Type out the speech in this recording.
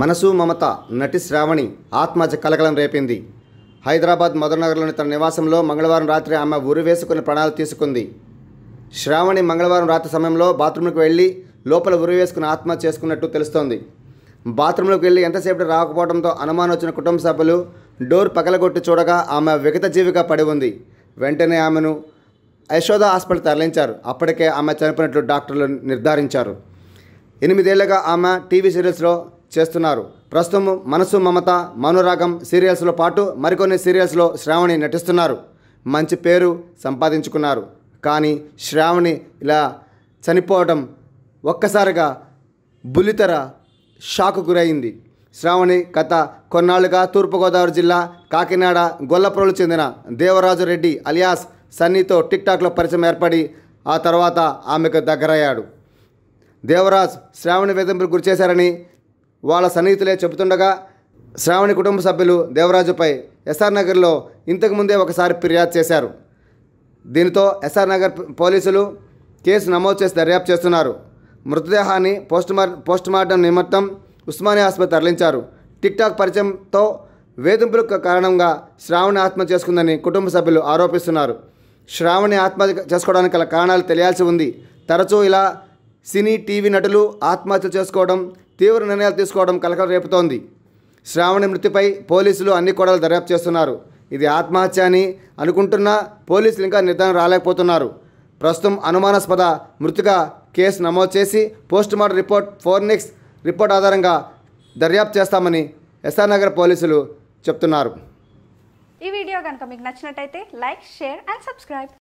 మనసు మమత నటి శ్రావణి ఆత్మహత్య కలకలం రేపింది హైదరాబాద్ మధురనగర్లోని తన నివాసంలో మంగళవారం రాత్రి ఆమె ఉరి వేసుకుని ప్రాణాలు తీసుకుంది శ్రావణి మంగళవారం రాత్రి సమయంలో బాత్రూంకి వెళ్ళి లోపల ఉరి వేసుకుని ఆత్మహత్య చేసుకున్నట్టు తెలుస్తోంది బాత్రూంలోకి వెళ్ళి ఎంతసేపు రాకపోవడంతో అనుమానం వచ్చిన కుటుంబ సభ్యులు డోర్ పగలగొట్టి చూడగా ఆమె విగత జీవిగా పడి ఉంది వెంటనే ఆమెను యశోద హాస్పిటల్ తరలించారు అప్పటికే ఆమె చనిపోయినట్లు డాక్టర్లు నిర్ధారించారు ఎనిమిదేళ్లుగా ఆమె టీవీ సీరియల్స్లో చేస్తున్నారు ప్రస్తుతం మనసు మమత మనురాగం సీరియల్స్లో పాటు మరికొన్ని సీరియల్స్లో శ్రావణి నటిస్తున్నారు మంచి పేరు సంపాదించుకున్నారు కానీ శ్రావణి ఇలా చనిపోవడం ఒక్కసారిగా బుల్లితెర షాక్ గురైంది శ్రావణి కథ కొన్నాళ్ళుగా తూర్పుగోదావరి జిల్లా కాకినాడ గొల్లప్రోలు చెందిన దేవరాజు రెడ్డి అలియాస్ సన్నీతో టిక్టాక్లో పరిచయం ఏర్పడి ఆ తర్వాత ఆమెకు దగ్గరయ్యాడు దేవరాజ్ శ్రావణి వేధింపులు గురి చేశారని వాళ్ళ సన్నిహితులే చెబుతుండగా శ్రావణి కుటుంబ సభ్యులు దేవరాజుపై ఎస్ఆర్ నగర్లో ఇంతకుముందే ఒకసారి ఫిర్యాదు చేశారు దీనితో ఎస్ఆర్ నగర్ పోలీసులు కేసు నమోదు చేసి దర్యాప్తు చేస్తున్నారు మృతదేహాన్ని పోస్ట్ మార్టం నిమిత్తం ఉస్మానియా ఆసుపత్రి తరలించారు టిక్టాక్ పరిచయంతో వేధింపులకు కారణంగా శ్రావణి ఆత్మ చేసుకుందని కుటుంబ సభ్యులు ఆరోపిస్తున్నారు శ్రావణి ఆత్మహత్య చేసుకోవడానికి గల కారణాలు తెలియాల్సి ఉంది తరచూ ఇలా సినీ టీవీ నటులు ఆత్మహత్య చేసుకోవడం తీవ్ర నిర్ణయాలు తీసుకోవడం కలకలం రేపుతోంది శ్రావణి మృతిపై పోలీసులు అన్ని కోడలు దర్యాప్తు చేస్తున్నారు ఇది ఆత్మహత్య అని అనుకుంటున్నా పోలీసులు ఇంకా నిర్ధారణ రాలేకపోతున్నారు ప్రస్తుతం అనుమానాస్పద మృతిగా కేసు నమోదు చేసి పోస్టుమార్టం రిపోర్ట్ ఫోర్నిక్స్ రిపోర్ట్ ఆధారంగా దర్యాప్తు చేస్తామని ఎస్ఆర్ నగర్ పోలీసులు చెప్తున్నారు ఈ వీడియో కనుక మీకు నచ్చినట్టయితే లైక్ షేర్ అండ్ సబ్స్క్రైబ్